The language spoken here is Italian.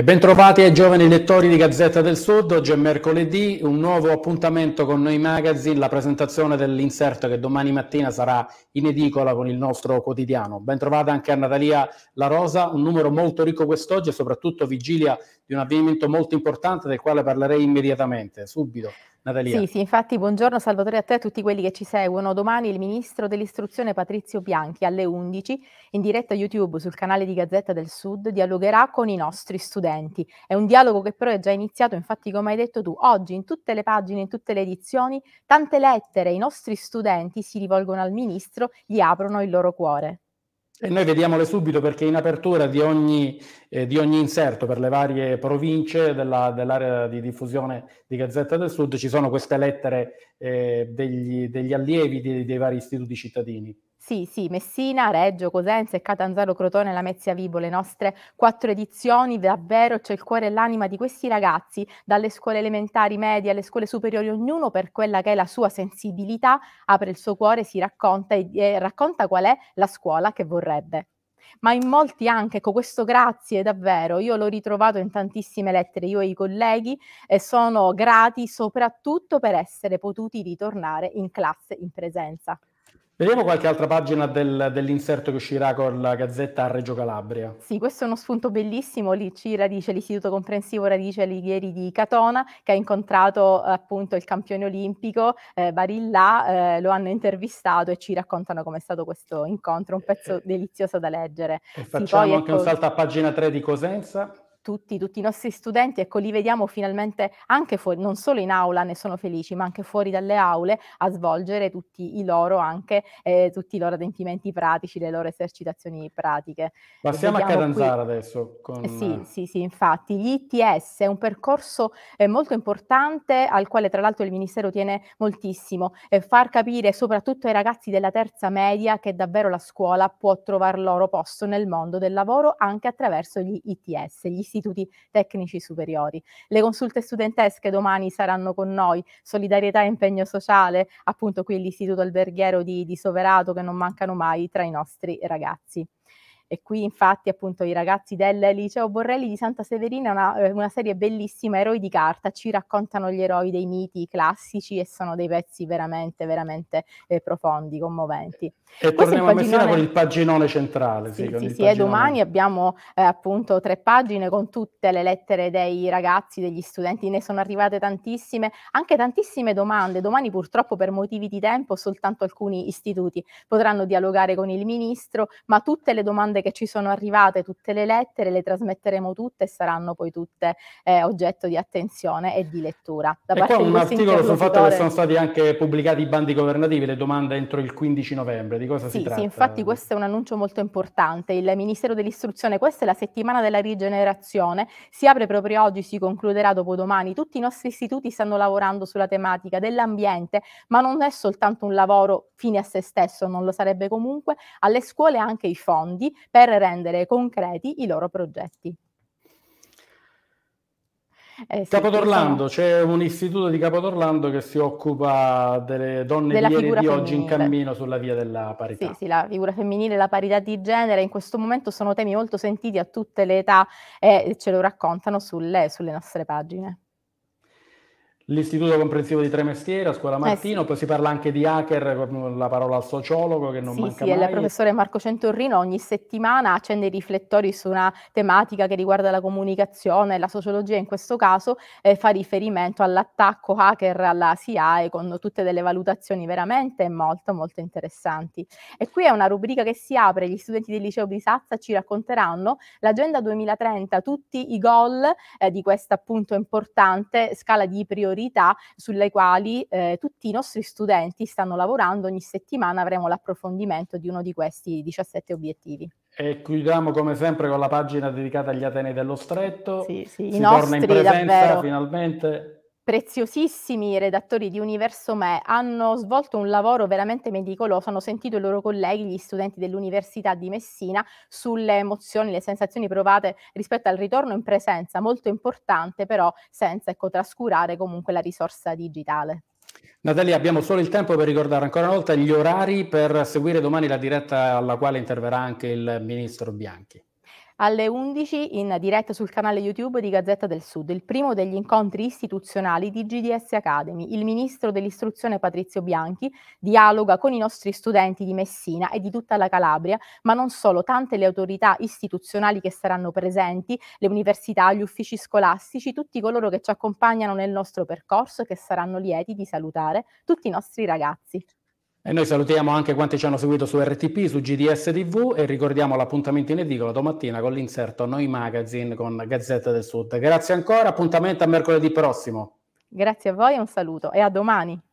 E bentrovati ai giovani lettori di Gazzetta del Sud, oggi è mercoledì, un nuovo appuntamento con noi magazine, la presentazione dell'inserto che domani mattina sarà in edicola con il nostro quotidiano. Bentrovata anche a Natalia La Rosa, un numero molto ricco quest'oggi e soprattutto vigilia di un avvenimento molto importante del quale parlerei immediatamente, subito. Natalia. Sì, sì, infatti buongiorno Salvatore a te e a tutti quelli che ci seguono. Domani il ministro dell'istruzione Patrizio Bianchi alle 11 in diretta YouTube sul canale di Gazzetta del Sud dialogherà con i nostri studenti. È un dialogo che però è già iniziato, infatti come hai detto tu, oggi in tutte le pagine, in tutte le edizioni, tante lettere, i nostri studenti si rivolgono al ministro, gli aprono il loro cuore. E noi vediamole subito perché in apertura di ogni, eh, di ogni inserto per le varie province della, dell'area di diffusione di Gazzetta del Sud ci sono queste lettere eh, degli, degli, allievi di, dei vari istituti cittadini. Sì, sì, Messina, Reggio, Cosenza e Catanzaro Crotone, la Mezzia Vibo, le nostre quattro edizioni, davvero c'è il cuore e l'anima di questi ragazzi, dalle scuole elementari, medie alle scuole superiori, ognuno per quella che è la sua sensibilità, apre il suo cuore, si racconta e, e racconta qual è la scuola che vorrebbe ma in molti anche, ecco questo grazie davvero, io l'ho ritrovato in tantissime lettere, io e i colleghi, e sono grati soprattutto per essere potuti ritornare in classe in presenza. Vediamo qualche altra pagina del, dell'inserto che uscirà con la Gazzetta a Reggio Calabria. Sì, questo è uno spunto bellissimo, lì ci radice l'Istituto Comprensivo Radice Alighieri di Catona che ha incontrato eh, appunto il campione olimpico eh, Barilla, eh, lo hanno intervistato e ci raccontano com'è stato questo incontro, un pezzo eh, eh. delizioso da leggere. E facciamo sì, poi, anche ecco... un salto a pagina 3 di Cosenza tutti, tutti, i nostri studenti, ecco li vediamo finalmente anche fuori, non solo in aula ne sono felici, ma anche fuori dalle aule a svolgere tutti i loro, anche, eh, tutti i loro adempimenti pratici, le loro esercitazioni pratiche. Passiamo a Catanzaro adesso. Con... Eh sì, eh. sì, sì, infatti. Gli ITS è un percorso eh, molto importante al quale tra l'altro il Ministero tiene moltissimo, eh, far capire soprattutto ai ragazzi della terza media che davvero la scuola può trovare loro posto nel mondo del lavoro anche attraverso gli ITS, gli istituti tecnici superiori. Le consulte studentesche domani saranno con noi, solidarietà e impegno sociale, appunto qui l'Istituto Alberghiero di, di Soverato che non mancano mai tra i nostri ragazzi. E qui infatti appunto i ragazzi del liceo Borrelli di Santa Severina, una, eh, una serie bellissima, Eroi di carta, ci raccontano gli eroi dei miti classici e sono dei pezzi veramente, veramente eh, profondi, commoventi. E Questo torniamo paginone... a Messina con il paginone centrale. Sì, sì, sì, sì e domani abbiamo eh, appunto tre pagine con tutte le lettere dei ragazzi, degli studenti, ne sono arrivate tantissime, anche tantissime domande. Domani purtroppo per motivi di tempo soltanto alcuni istituti potranno dialogare con il ministro, ma tutte le domande onde che ci sono arrivate tutte le lettere, le trasmetteremo tutte e saranno poi tutte eh, oggetto di attenzione e di lettura. Da e qua un articolo sul fatto che sono stati anche pubblicati i bandi governativi, le domande entro il 15 novembre, di cosa sì, si tratta? Sì, infatti questo è un annuncio molto importante. Il Ministero dell'Istruzione, questa è la settimana della rigenerazione, si apre proprio oggi, si concluderà dopodomani. Tutti i nostri istituti stanno lavorando sulla tematica dell'ambiente, ma non è soltanto un lavoro fine a se stesso, non lo sarebbe comunque, alle scuole anche i fondi per rendere concreti i loro progetti. Eh, sì, Capodorlando, sono... c'è un istituto di Capodorlando che si occupa delle donne Della di oggi in cammino sulla via della parità. Sì, sì, la figura femminile, e la parità di genere, in questo momento sono temi molto sentiti a tutte le età e eh, ce lo raccontano sulle, sulle nostre pagine. L'istituto comprensivo di Tremestieri scuola eh, Martino, eh sì. poi si parla anche di hacker, la parola al sociologo che non sì, manca sì, mai. il professore Marco Centorrino ogni settimana accende i riflettori su una tematica che riguarda la comunicazione, la sociologia in questo caso, eh, fa riferimento all'attacco hacker alla SIAE con tutte delle valutazioni veramente molto molto interessanti. E qui è una rubrica che si apre, gli studenti del liceo Bisazza ci racconteranno l'agenda 2030, tutti i goal eh, di questa appunto importante scala di priorità priorità sulle quali eh, tutti i nostri studenti stanno lavorando, ogni settimana avremo l'approfondimento di uno di questi 17 obiettivi. E chiudiamo come sempre con la pagina dedicata agli Atenei dello Stretto. Sì, sì, si torna in presenza davvero. finalmente preziosissimi redattori di Universo Me hanno svolto un lavoro veramente meticoloso, hanno sentito i loro colleghi, gli studenti dell'Università di Messina, sulle emozioni, le sensazioni provate rispetto al ritorno in presenza, molto importante però senza ecco, trascurare comunque la risorsa digitale. Natalia, abbiamo solo il tempo per ricordare ancora una volta gli orari per seguire domani la diretta alla quale interverrà anche il ministro Bianchi alle 11 in diretta sul canale YouTube di Gazzetta del Sud, il primo degli incontri istituzionali di GDS Academy. Il ministro dell'istruzione Patrizio Bianchi dialoga con i nostri studenti di Messina e di tutta la Calabria, ma non solo, tante le autorità istituzionali che saranno presenti, le università, gli uffici scolastici, tutti coloro che ci accompagnano nel nostro percorso e che saranno lieti di salutare tutti i nostri ragazzi. E noi salutiamo anche quanti ci hanno seguito su RTP, su GDS TV e ricordiamo l'appuntamento in edicola domattina con l'inserto Noi Magazine con Gazzetta del Sud. Grazie ancora, appuntamento a mercoledì prossimo. Grazie a voi un saluto e a domani.